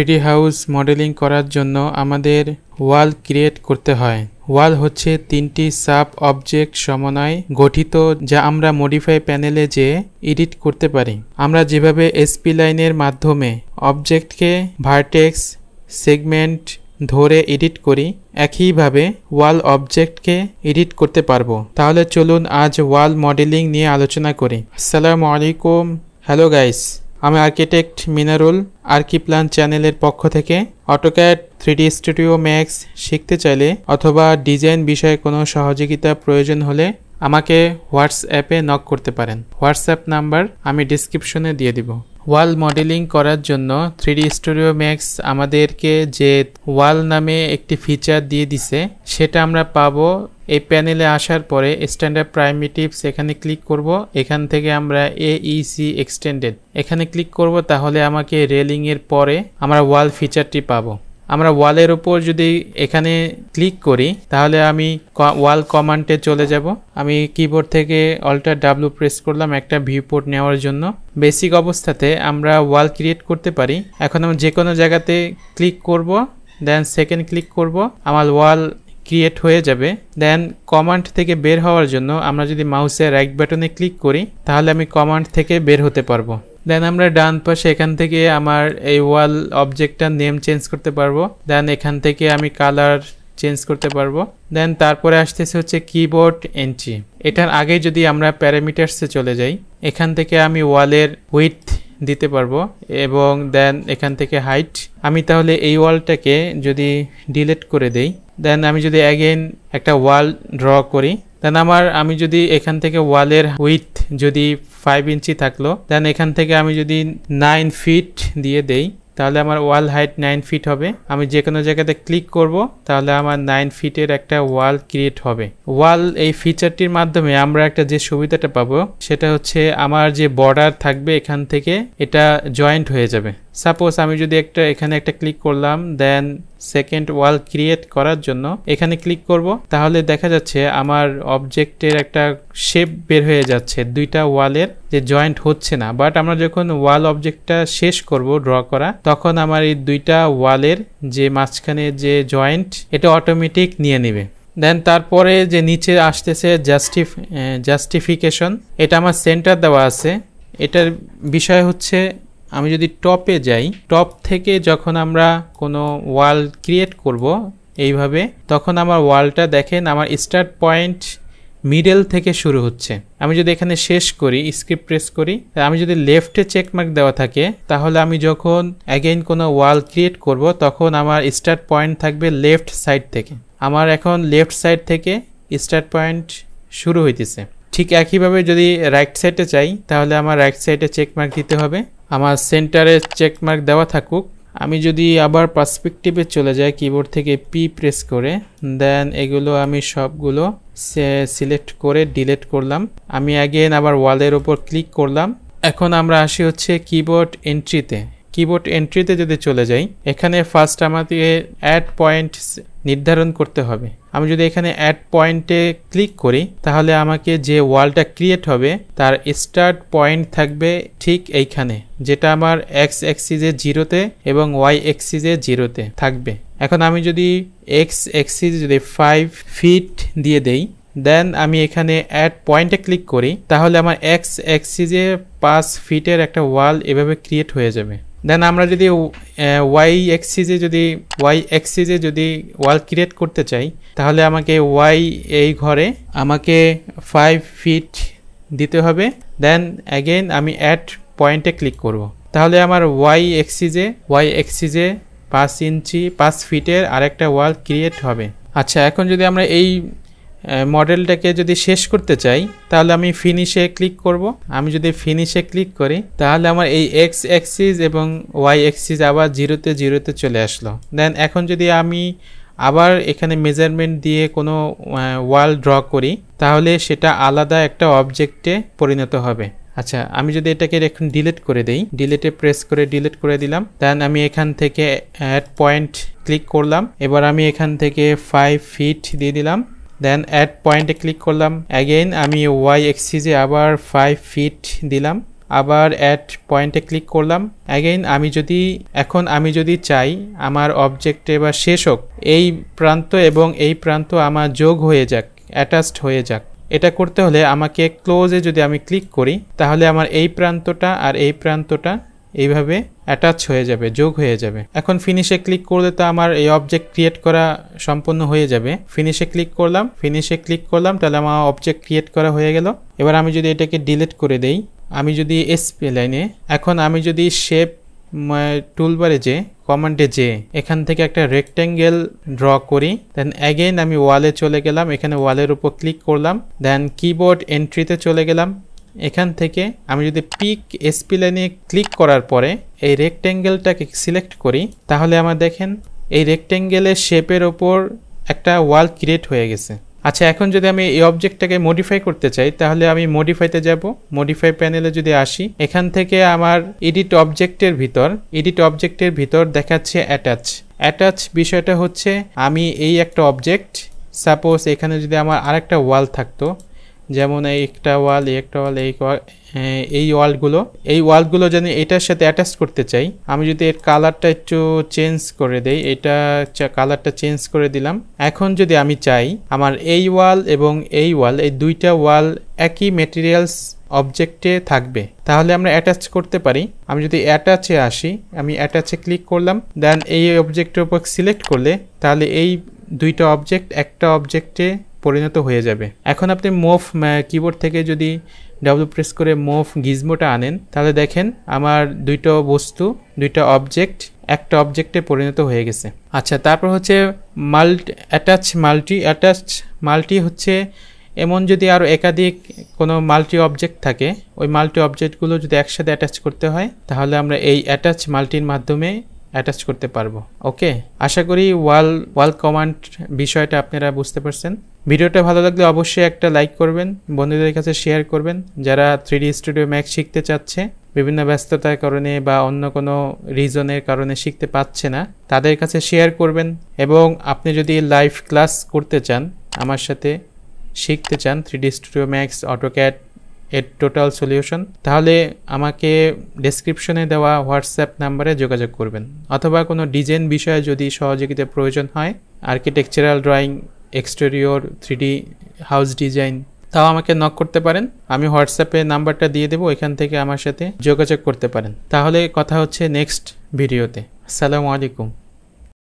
Three D house modelling করার জন্য আমাদের ওয়াল ক্রিয়েট করতে হয় ওয়াল হচ্ছে তিনটি সাব অবজেক্ট সমন্বয় গঠিত যা আমরা মডিফাই প্যানেলে যে এডিট করতে পারি আমরা যেভাবে এসপি লাইনের মাধ্যমে অবজেক্টকে ভার্টেক্স সেগমেন্ট ধরে এডিট করি একইভাবে ওয়াল অবজেক্টকে এডিট করতে পারবো তাহলে চলুন আজ ওয়াল মডেলিং নিয়ে আলোচনা করি আসসালামু আলাইকুম হ্যালো গাইস আমি আর্কিটেক্ট মিনারুল আর্কিপ্লান চ্যানেলের পক্ষ থেকে অটোক্যাট থ্রিডি স্টুডিও ম্যাক্স শিখতে চাইলে অথবা ডিজাইন বিষয়ে কোনো সহযোগিতা প্রয়োজন হলে আমাকে হোয়াটসঅ্যাপে নক করতে পারেন হোয়াটসঅ্যাপ নাম্বার আমি ডিসক্রিপশনে দিয়ে দিব ওয়াল মডেলিং করার জন্য থ্রিডি স্টুডিও ম্যাক্স আমাদেরকে যে ওয়াল নামে একটি ফিচার দিয়ে দিছে সেটা আমরা পাবো এই প্যানেলে আসার পরে স্ট্যান্ডার্ড প্রাইমিটিভস এখানে ক্লিক করব এখান থেকে আমরা এইসি এক্সটেন্ডেড e এখানে ক্লিক করব তাহলে আমাকে রেলিংয়ের পরে আমরা ওয়াল ফিচারটি পাবো আমরা ওয়ালের উপর যদি এখানে ক্লিক করি তাহলে আমি ওয়াল কমান্ডে চলে যাব আমি কিবোর্ড থেকে অল্টার ডাব্লু প্রেস করলাম একটা ভিউপোর্ট নেওয়ার জন্য বেসিক অবস্থাতে আমরা ওয়াল ক্রিয়েট করতে পারি এখন আমি যে কোনো জায়গাতে ক্লিক করব দেন সেকেন্ড ক্লিক করব আমার ওয়াল ক্রিয়েট হয়ে যাবে দেন কমান্ড থেকে বের হওয়ার জন্য আমরা যদি মাউসে রাইট বাটনে ক্লিক করি তাহলে আমি কমান্ড থেকে বের হতে পারবো দেন আমরা ডান পাশে এখান থেকে আমার এই ওয়াল অবজেক্টটার নেম চেঞ্জ করতে পারবো দেন এখান থেকে আমি কালার চেঞ্জ করতে পারবো দেন তারপরে আসতেছে হচ্ছে কিবোর্ড এন্ট্রি এটার আগে যদি আমরা প্যারামিটার্সে চলে যাই এখান থেকে আমি ওয়ালের উইথ দিতে পারবো এবং দেন এখান থেকে হাইট আমি তাহলে এই ওয়ালটাকে যদি ডিলেট করে দেই দেন আমি যদি অ্যাগেন একটা ওয়াল ড্র করি দেন আমার আমি যদি এখান থেকে ওয়ালের উইথ যদি ফাইভ ইঞ্চি থাকলো দেন এখান থেকে আমি যদি নাইন ফিট দিয়ে দেই তাহলে আমার ওয়াল হাইট নাইন ফিট হবে আমি যে কোনো জায়গাতে ক্লিক করব তাহলে আমার নাইন ফিটের একটা ওয়াল ক্রিয়েট হবে ওয়াল এই ফিচারটির মাধ্যমে আমরা একটা যে সুবিধাটা পাবো সেটা হচ্ছে আমার যে বর্ডার থাকবে এখান থেকে এটা জয়েন্ট হয়ে যাবে সাপোজ আমি যদি একটা এখানে একটা ক্লিক করলাম দেন সেকেন্ড ওয়াল ক্রিয়েট করার জন্য এখানে ক্লিক করব তাহলে দেখা যাচ্ছে আমার অবজেক্টের একটা শেপ বের হয়ে যাচ্ছে দুইটা ওয়ালের যে জয়েন্ট হচ্ছে না বাট আমরা যখন ওয়াল অবজেক্টটা শেষ করব ড্র করা তখন আমার এই দুইটা ওয়ালের যে মাঝখানে যে জয়েন্ট এটা অটোমেটিক নিয়ে নেবে দেন তারপরে যে নিচে আসতেছে জাস্টিফ জাস্টিফিকেশন এটা আমার সেন্টার দেওয়া আছে এটার বিষয় হচ্ছে আমি যদি টপে যাই টপ থেকে যখন আমরা কোনো ওয়াল ক্রিয়েট করব এইভাবে তখন আমার ওয়ালটা দেখেন আমার স্টার্ট পয়েন্ট মিডল থেকে শুরু হচ্ছে আমি যদি এখানে শেষ করি স্ক্রিপ্ট প্রেস করি আমি যদি লেফটে চেকমার্ক দেওয়া থাকে তাহলে আমি যখন অ্যাগেইন কোনো ওয়াল ক্রিয়েট করব তখন আমার স্টার্ট পয়েন্ট থাকবে লেফট সাইড থেকে আমার এখন লেফট সাইড থেকে স্টার্ট পয়েন্ট শুরু হইতেছে ঠিক একইভাবে যদি রাইট সাইডে চাই তাহলে আমার রাইট সাইডে চেকমার্ক দিতে হবে আমার সেন্টারে চেকমার্ক দেওয়া থাকুক আমি যদি আবার পার্সপেকটিভে চলে যাই কিবোর্ড থেকে পি প্রেস করে দেন এগুলো আমি সবগুলো সিলেক্ট করে ডিলেট করলাম আমি আগেন আবার ওয়ালের ওপর ক্লিক করলাম এখন আমরা আসি হচ্ছে কিবোর্ড এন্ট্রিতে কিবোর্ড এন্ট্রিতে যদি চলে যাই এখানে ফার্স্ট আমাকে অ্যাড পয়েন্ট নির্ধারণ করতে হবে আমি যদি এখানে অ্যাড পয়েন্টে ক্লিক করি তাহলে আমাকে যে ওয়ালটা ক্রিয়েট হবে তার স্টার্ট পয়েন্ট থাকবে ঠিক এইখানে যেটা আমার এক্স এক্সিজে জিরোতে এবং ওয়াই এক্সিজে জিরোতে থাকবে এখন আমি যদি এক্স এক্সিজ যদি ফাইভ ফিট দিয়ে দেই দেন আমি এখানে অ্যাড পয়েন্টে ক্লিক করি তাহলে আমার এক্স এক্সিজে পাঁচ ফিটের একটা ওয়াল এভাবে ক্রিয়েট হয়ে যাবে দেন আমরা যদি ওয়াই এক্সিজে যদি ওয়াই এক্সিজে যদি ওয়াল ক্রিয়েট করতে চাই তাহলে আমাকে ওয়াই এই ঘরে আমাকে ফাইভ ফিট দিতে হবে দেন অ্যাগেন আমি অ্যাট পয়েন্টে ক্লিক করব। তাহলে আমার ওয়াই এক্সিজে ওয়াই এক্সিজে পাঁচ ইঞ্চি পাঁচ ফিটের আরেকটা ওয়াল ক্রিয়েট হবে আচ্ছা এখন যদি আমরা এই মডেলটাকে যদি শেষ করতে চাই তাহলে আমি ফিনিশে ক্লিক করব আমি যদি ফিনিশে ক্লিক করি তাহলে আমার এই এক্স অ্যাক্সিস এবং ওয়াই অ্যাক্সিস আবার জিরোতে জিরোতে চলে আসলো দেন এখন যদি আমি আবার এখানে মেজারমেন্ট দিয়ে কোনো ওয়াল ড্র করি তাহলে সেটা আলাদা একটা অবজেক্টে পরিণত হবে আচ্ছা আমি যদি এটাকে এখন ডিলিট করে দিই ডিলিটে প্রেস করে ডিলিট করে দিলাম দেন আমি এখান থেকে অ্যাড পয়েন্ট ক্লিক করলাম এবার আমি এখান থেকে ফাইভ ফিট দিয়ে দিলাম দেন অ্যাড পয়েন্টে ক্লিক করলাম অ্যাগেন আমি ওয়াই এক্সিজে আবার ফাইভ ফিট দিলাম আবার অ্যাট পয়েন্টে ক্লিক করলাম অ্যাগেইন আমি যদি এখন আমি যদি চাই আমার অবজেক্টে বা শেষ হোক এই প্রান্ত এবং এই প্রান্ত আমার যোগ হয়ে যাক অ্যাটাচড হয়ে যাক এটা করতে হলে আমাকে ক্লোজে যদি আমি ক্লিক করি তাহলে আমার এই প্রান্তটা আর এই প্রান্তটা এইভাবে অ্যাটাচ হয়ে যাবে যোগ হয়ে যাবে এখন ফিনিশে ক্লিক করলে তো আমার এই অবজেক্ট ক্রিয়েট করা সম্পূর্ণ হয়ে যাবে ফিনিশে ক্লিক করলাম ফিনিশে ক্লিক করলাম তাহলে আমার অবজেক্ট ক্রিয়েট করা হয়ে গেল এবার আমি যদি এটাকে ডিলিট করে দেই আমি যদি এসপি লাইনে এখন আমি যদি শেপ টুলবারে যে কমান্ডে যে এখান থেকে একটা রেক্ট্যাঙ্গেল ড্র করি দেন অ্যাগেন আমি ওয়ালে চলে গেলাম এখানে ওয়ালের উপর ক্লিক করলাম দেন কিবোর্ড এন্ট্রিতে চলে গেলাম এখান থেকে আমি যদি পিক এসপি লাইনে ক্লিক করার পরে এই রেক্ট্যাঙ্গেলটাকে সিলেক্ট করি তাহলে আমার দেখেন এই রেক্টেঙ্গেলের শেপের ওপর একটা ওয়াল ক্রিয়েট হয়ে গেছে আচ্ছা এখন যদি আমি এই অবজেক্টটাকে মডিফাই করতে চাই তাহলে আমি মডিফাইতে যাব মডিফাই প্যানেলে যদি আসি এখান থেকে আমার এডিট অবজেক্টের ভিতর এডিট অবজেক্টের ভিতর দেখাচ্ছে অ্যাটাচ অ্যাটাচ বিষয়টা হচ্ছে আমি এই একটা অবজেক্ট সাপোজ এখানে যদি আমার আরেকটা ওয়াল থাকতো যেমন এই একটা ওয়াল এই একটা ওয়াল এই এই ওয়ালগুলো এই ওয়ালগুলো যেন এটার সাথে অ্যাটাচ করতে চাই আমি যদি এর কালারটা একটু চেঞ্জ করে দেই এটা কালারটা চেঞ্জ করে দিলাম এখন যদি আমি চাই আমার এই ওয়াল এবং এই ওয়াল এই দুইটা ওয়াল একই মেটেরিয়ালস অবজেক্টে থাকবে তাহলে আমরা অ্যাটাচ করতে পারি আমি যদি অ্যাটাচে আসি আমি অ্যাটাচে ক্লিক করলাম দেন এই অবজেক্টের উপর সিলেক্ট করলে তাহলে এই দুইটা অবজেক্ট একটা অবজেক্টে পরিণত হয়ে যাবে এখন আপনি মোফ কিবোর্ড থেকে যদি ডাবল প্রেস করে মোফ গিজমোটা আনেন তাহলে দেখেন আমার দুইটা বস্তু দুইটা অবজেক্ট একটা অবজেক্টে পরিণত হয়ে গেছে আচ্ছা তারপর হচ্ছে মাল্ট অ্যাটাচ মাল্টি অ্যাটাচ মাল্টি হচ্ছে এমন যদি আরও একাধিক কোনো মাল্টি অবজেক্ট থাকে ওই মাল্টি অবজেক্টগুলো যদি একসাথে অ্যাটাচ করতে হয় তাহলে আমরা এই অ্যাটাচ মাল্টির মাধ্যমে অ্যাটাচ করতে পারবো ওকে আশা করি ওয়াল ওয়াল কমান্ড বিষয়টা আপনারা বুঝতে পারছেন ভিডিওটা ভালো লাগলে অবশ্যই একটা লাইক করবেন বন্ধুদের কাছে শেয়ার করবেন যারা থ্রি স্টুডিও ম্যাক্স শিখতে চাচ্ছে বিভিন্ন ব্যস্ততার কারণে বা অন্য কোনো রিজনের কারণে শিখতে পাচ্ছে না তাদের কাছে শেয়ার করবেন এবং আপনি যদি লাইভ ক্লাস করতে চান আমার সাথে শিখতে চান থ্রি স্টুডিও ম্যাক্স অটোক্যাট এর টোটাল সলিউশন তাহলে আমাকে ডেসক্রিপশনে দেওয়া হোয়াটসঅ্যাপ নাম্বারে যোগাযোগ করবেন অথবা কোনো ডিজাইন বিষয়ে যদি সহযোগিতা প্রয়োজন হয় architectural drawing exterior three D house design তাও আমাকে নক করতে পারেন আমি হোয়াটসঅ্যাপে নাম্বারটা দিয়ে দেবো এখান থেকে আমার সাথে যোগাযোগ করতে পারেন তাহলে কথা হচ্ছে নেক্সট ভিডিওতে আসসালামু আলাইকুম